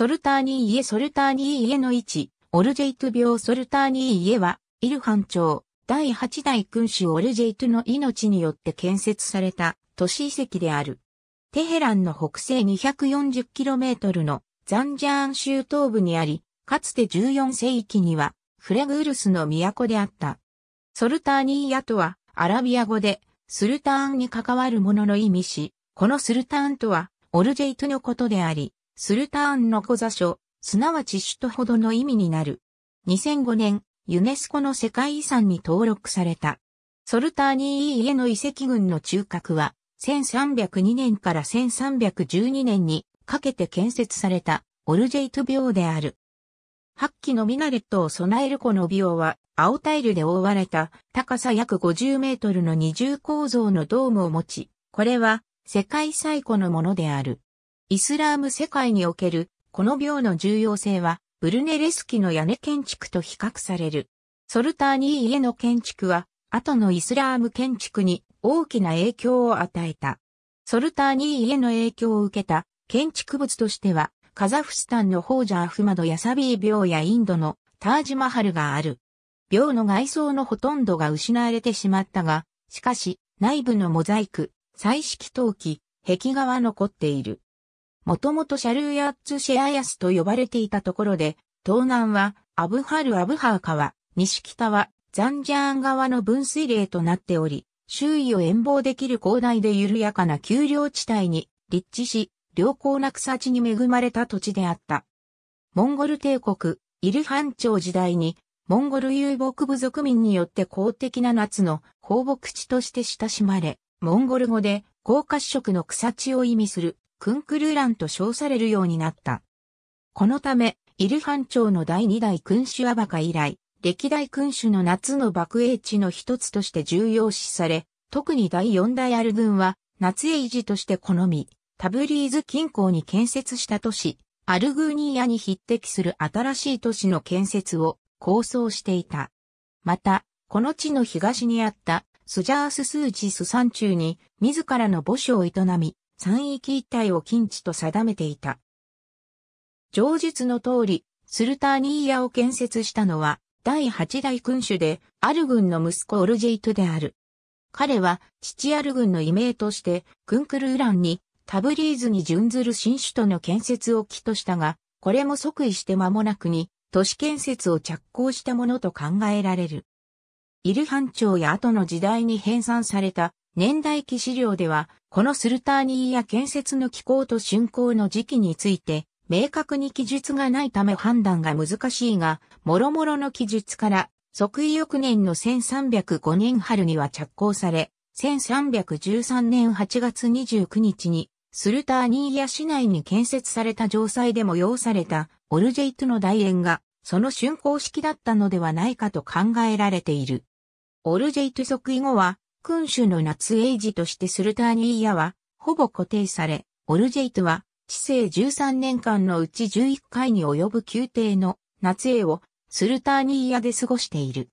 ソルターニー家ソルターニー家の位置、オルジェイト病ソルターニー家は、イルハン朝、第8代君主オルジェイトの命によって建設された都市遺跡である。テヘランの北西 240km のザンジャーン州東部にあり、かつて14世紀にはフレグウルスの都であった。ソルターニー家とはアラビア語でスルターンに関わるものの意味し、このスルターンとはオルジェイトのことであり、スルターンの小座所、すなわち首都ほどの意味になる。2005年、ユネスコの世界遺産に登録された。ソルターニー家の遺跡群の中核は、1302年から1312年にかけて建設されたオルジェイト廟である。8基のミナレットを備えるこの廟は、青タイルで覆われた高さ約50メートルの二重構造のドームを持ち、これは世界最古のものである。イスラーム世界における、この廟の重要性は、ブルネレスキの屋根建築と比較される。ソルターニー家の建築は、後のイスラーム建築に大きな影響を与えた。ソルターニー家の影響を受けた建築物としては、カザフスタンのホージャーフマドヤサビー廟やインドのタージマハルがある。廟の外装のほとんどが失われてしまったが、しかし、内部のモザイク、彩色陶器、壁画は残っている。もともとシャルーヤッツシェアヤスと呼ばれていたところで、東南はアブハル・アブハー川、西北はザンジャーン川の分水嶺となっており、周囲を遠望できる広大で緩やかな丘陵地帯に立地し、良好な草地に恵まれた土地であった。モンゴル帝国、イルハン朝時代に、モンゴル遊牧部族民によって公的な夏の放牧地として親しまれ、モンゴル語で高褐色の草地を意味するクンクルーランと称されるようになった。このため、イルハン朝の第二代君主アバカ以来、歴代君主の夏の幕営地の一つとして重要視され、特に第四代アル軍は、夏営地として好み、タブリーズ近郊に建設した都市、アルグーニーアに匹敵する新しい都市の建設を構想していた。また、この地の東にあったスジャーススージス山中に自らの墓所を営み、山域一帯を近地と定めていた。上述の通り、スルターニーヤを建設したのは、第8代君主で、アル軍の息子オルジェイトである。彼は、父アル軍の異名として、クンクルウランに、タブリーズに準ずる新首都の建設を起としたが、これも即位して間もなくに、都市建設を着工したものと考えられる。イルハン朝や後の時代に編纂された年代記資料では、このスルターニーや建設の機構と竣工の時期について、明確に記述がないため判断が難しいが、諸々の記述から、即位翌年の1305年春には着工され、1313年8月29日に、スルターニーヤ市内に建設された城塞でも要されたオルジェイトの大園が、その竣工式だったのではないかと考えられている。オルジェイト即位後は、君主の夏英治としてスルターニーヤは、ほぼ固定され、オルジェイトは、治世13年間のうち11回に及ぶ宮廷の夏英をスルターニーヤで過ごしている。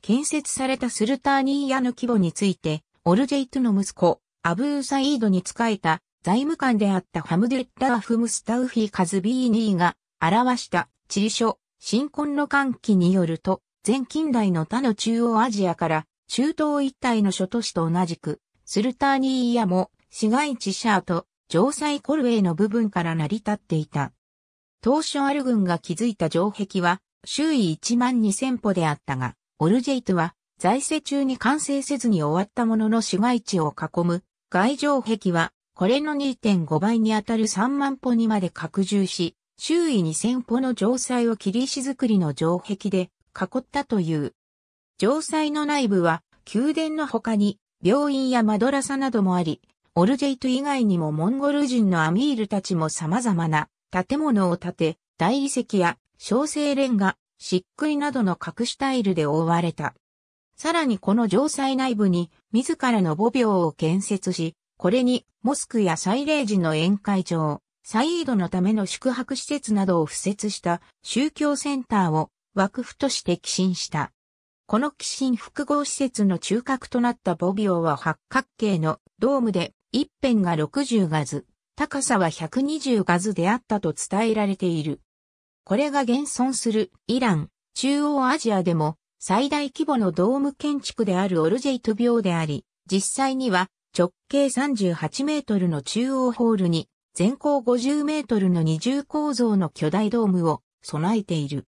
建設されたスルターニーヤの規模について、オルジェイトの息子、アブーサイードに仕えた財務官であったハムデッラーフ・ムスタウフィ・カズビーニーが表した地理書、新婚の歓喜によると、全近代の他の中央アジアから中東一帯の諸都市と同じく、スルターニーヤも市街地シャーと城塞コルウェイの部分から成り立っていた。当初アル軍が築いた城壁は周囲1万2000歩であったが、オルジェイトは財政中に完成せずに終わったものの市街地を囲む外城壁はこれの2.5倍にあたる3万歩にまで拡充し、周囲2000歩の城塞を切り石造りの城壁で囲ったという。城塞の内部は、宮殿の他に、病院やマドラサなどもあり、オルジェイト以外にもモンゴル人のアミールたちも様々な建物を建て、大理石や小生レンガ、漆喰などの隠しタイルで覆われた。さらにこの城塞内部に自らの母廟を建設し、これにモスクや祭礼時の宴会場、サイードのための宿泊施設などを付設した宗教センターを枠府として寄進した。この寄進複合施設の中核となったボビオは八角形のドームで一辺が60ガズ、高さは120ガズであったと伝えられている。これが現存するイラン、中央アジアでも最大規模のドーム建築であるオルジェイト廟であり、実際には直径38メートルの中央ホールに全高50メートルの二重構造の巨大ドームを備えている。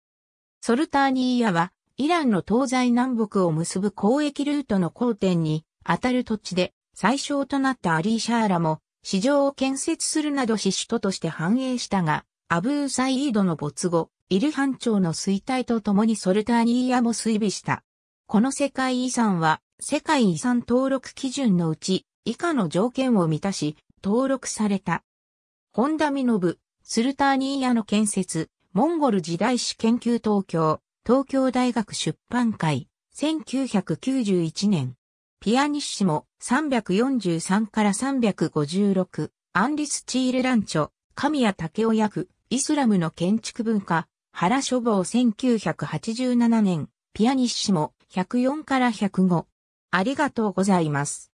ソルターニーヤはイランの東西南北を結ぶ交易ルートの交点に、当たる土地で、最小となったアリーシャーラも、市場を建設するなどし首都として繁栄したが、アブーサイードの没後、イルハン朝の衰退とともにソルターニーヤも衰微した。この世界遺産は、世界遺産登録基準のうち、以下の条件を満たし、登録された。本田ミノブ、スルターニーヤの建設、モンゴル時代史研究東京、東京大学出版会、1991年。ピアニッシモ、343から356、アンリスチールランチョ、神谷武雄役、イスラムの建築文化、原書房1987年、ピアニッシモ、104から105。ありがとうございます。